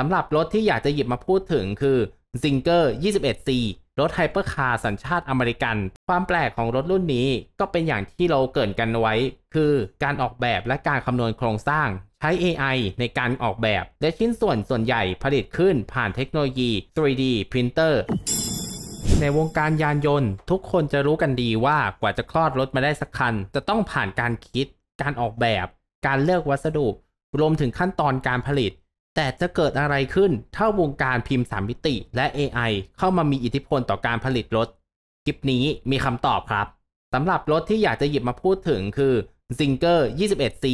สำหรับรถที่อยากจะหยิบมาพูดถึงคือ z i n g e r 21C รถไฮเปอร์คาร์สัญชาติอเมริกัน ความแปลกของรถรุ่นนี้ก็เป็นอย่างที่เราเกินกันไว้ คือการออกแบบและการคำนวณโครงสร้าง ใช้ AI ในการออกแบบ และชิ้นส่วนส่วนใหญ่ผลิตขึ้นผ่านเทคโนโลยี 3D Printer ในวงการยานยนต์ทุกคนจะรู้กันดีว่ากว่าจะคลอดรถมาได้สักคันจะต้องผ่านการคิด การออกแบบ การเลือกวัสดุ รวมถึงขั้นตอนการผลิตแต่จะเกิดอะไรขึ้นถ้าวงการพิมพ์สามมิติ และ AI เข้ามามีอิทธิพลต่อการผลิตรถ คลิปนี้มีคำตอบครับสำหรับรถที่อยากจะหยิบมาพูดถึงคือ z i n g e r 21C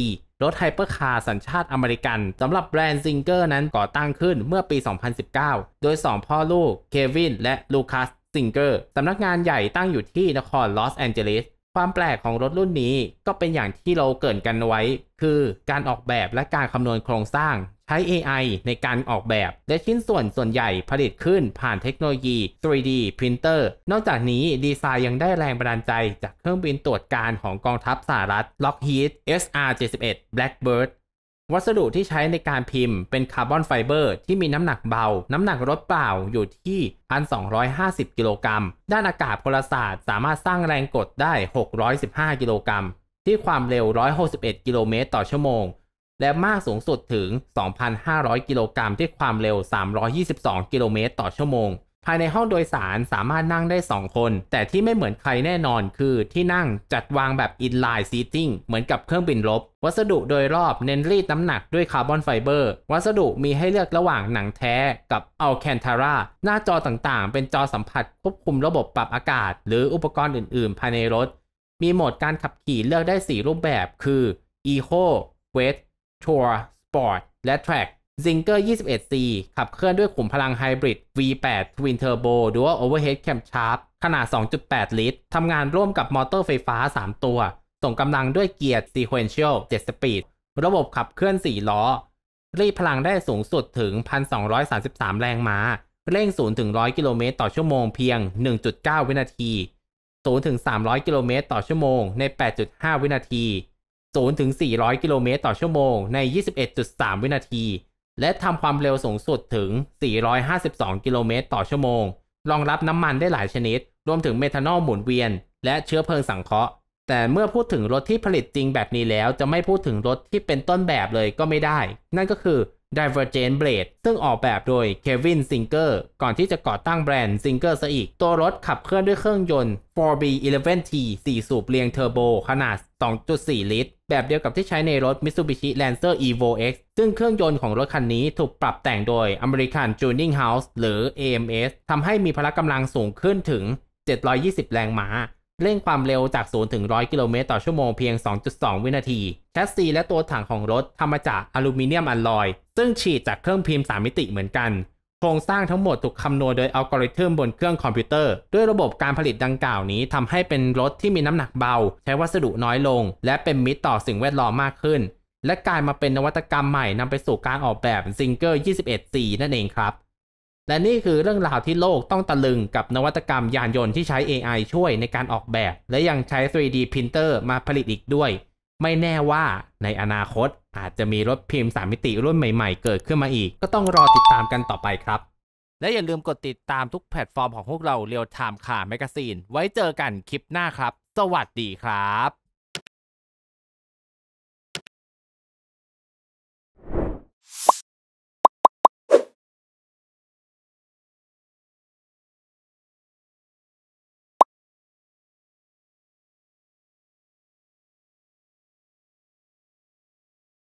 รถไฮเปอร์คาร์สัญชาติอเมริกันสำหรับแบรนด์ซิงเกอร์นั้นก่อตั้งขึ้นเมื่อปี 2019 โดย 2 พ่อลูกเควินและลูคัสซิงเกอร์สำนักงานใหญ่ตั้งอยู่ที่นครลอสแอนเจลิสความแปลกของรถรุ่นนี้ก็เป็นอย่างที่เราเกิดกันไว้คือ การออกแบบและการคำนวณโครงสร้างใช้ AI ในการออกแบบและชิ้นส่วนส่วนใหญ่ผลิตขึ้นผ่านเทคโนโลยี 3D Printer นอกจากนี้ ดีไซน์ยังได้แรงบันดาลใจจากเครื่องบินตรวจการของกองทัพสหรัฐ Lockheed SR-71 Blackbird วัสดุที่ใช้ในการพิมพ์เป็นคาร์บอนไฟเบอร์ที่มีน้ำหนักเบา น้ำหนักรถเปล่า อยู่ที่ 1,250 กิโลกรัม ด้านอากาศพลศาสตร์ สามารถสร้างแรงกดได้ 615 กิโลกรัม ที่ความเร็ว 161 กิโลเมตรต่อชั่วโมงและมากสูงสุดถึง 2,500 กิโลกรัมด้วยความเร็ว 322 กิโลเมตรต่อชั่วโมง ภายในห้องโดยสารสามารถนั่งได้ 2 คน แต่ที่ไม่เหมือนใครแน่นอนคือที่นั่งจัดวางแบบอินไลน์ซีทิ n งเหมือนกับเครื่องบินรบวัสดุโดยรอบเน้นรีดน้ำหนักด้วยคาร์บอนไฟเบอร์วัสดุมีให้เลือกระหว่างหนังแท้กับอัลแคนทาราหน้าจอต่างๆ เป็นจอสัมผัส ควบคุมระบบปรับอากาศ หรืออุปกรณ์อื่น ๆภายในรถ มีโหมดการขับขี่เลือกได้ 4 รูปแบบคือ Eco, w e t ทัวร์สปอร์ตและแทร็ก Zinger 21C ขับเคลื่อนด้วยขุมพลังไฮบริด V8 Twin Turbo Dual Overhead Cam Shaft ขนาด 2.8 ลิตร ทำงานร่วมกับมอเตอร์ไฟฟ้า 3 ตัว ส่งกำลังด้วยเกียร์ Sequential 7 Speed ระบบขับเคลื่อน 4 ล้อ รีดพลังได้สูงสุดถึง 1,233 แรงม้า เร่ง0ถึง100 กิโลเมตรต่อชั่วโมงเพียง 1.9 วินาที0ถึง300 กิโลเมตรต่อชั่วโมงใน 8.5 วินาที0ถึง 400กิโลเมตรต่อชั่วโมงใน 21.3 วินาที และทำความเร็วสูงสุดถึง 452กิโลเมตรต่อชั่วโมง รองรับน้ำมันได้หลายชนิด รวมถึงเมทานอลหมุนเวียน และเชื้อเพลิงสังเคราะห์แต่เมื่อพูดถึงรถที่ผลิตจริงแบบนี้แล้วจะไม่พูดถึงรถที่เป็นต้นแบบเลยก็ไม่ได้ นั่นก็คือ Divergent Blade ซึ่งออกแบบโดย Kevin Singer ก่อนที่จะก่อตั้งแบรนด์ Singer ซะอีก ตัวรถขับเคลื่อนด้วยเครื่องยนต์ 4B11T 4 สูบเรียงเทอร์โบขนาด 2.4 ลิตร แบบเดียวกับที่ใช้ในรถ Mitsubishi Lancer Evo X ซึ่งเครื่องยนต์ของรถคันนี้ถูกปรับแต่งโดย American Tuning House หรือ AMS ทำให้มีพละกำลังสูงขึ้นถึง 720 แรงม้าเร่งความเร็วจาก 0 ถึง 100 กิโลเมตรต่อชั่วโมงเพียง 2.2 วินาที แชสซีและตัวถังของรถทำมาจากอลูมิเนียมอัลลอย ซึ่งฉีดจากเครื่องพิมพ์ 3 มิติเหมือนกัน โครงสร้างทั้งหมดถูกคำนวณโดยอัลกอริทึมบนเครื่องคอมพิวเตอร์ ด้วยระบบการผลิตดังกล่าวนี้ทำให้เป็นรถที่มีน้ำหนักเบา ใช้วัสดุน้อยลง และเป็นมิตรต่อสิ่งแวดล้อมมากขึ้น และกลายมาเป็นนวัตกรรมใหม่นำไปสู่การออกแบบซิงเกิล21 c นั่นเองครับและนี่คือเรื่องราวที่โลกต้องตะลึงกับนวัตกรรมยานยนต์ที่ใช้ AI ช่วยในการออกแบบ และยังใช้ 3D พิมพ์เตอร์มาผลิตอีกด้วย ไม่แน่ว่าในอนาคตอาจจะมีรถพิมพ์3มิติรุ่นใหม่ๆเกิดขึ้นมาอีก ก็ต้องรอติดตามกันต่อไปครับ และอย่าลืมกดติดตามทุกแพลตฟอร์มของพวกเราเรียวไทม์ข่าวแมกกาซีนไว้เจอกันคลิปหน้าครับ สวัสดีครับ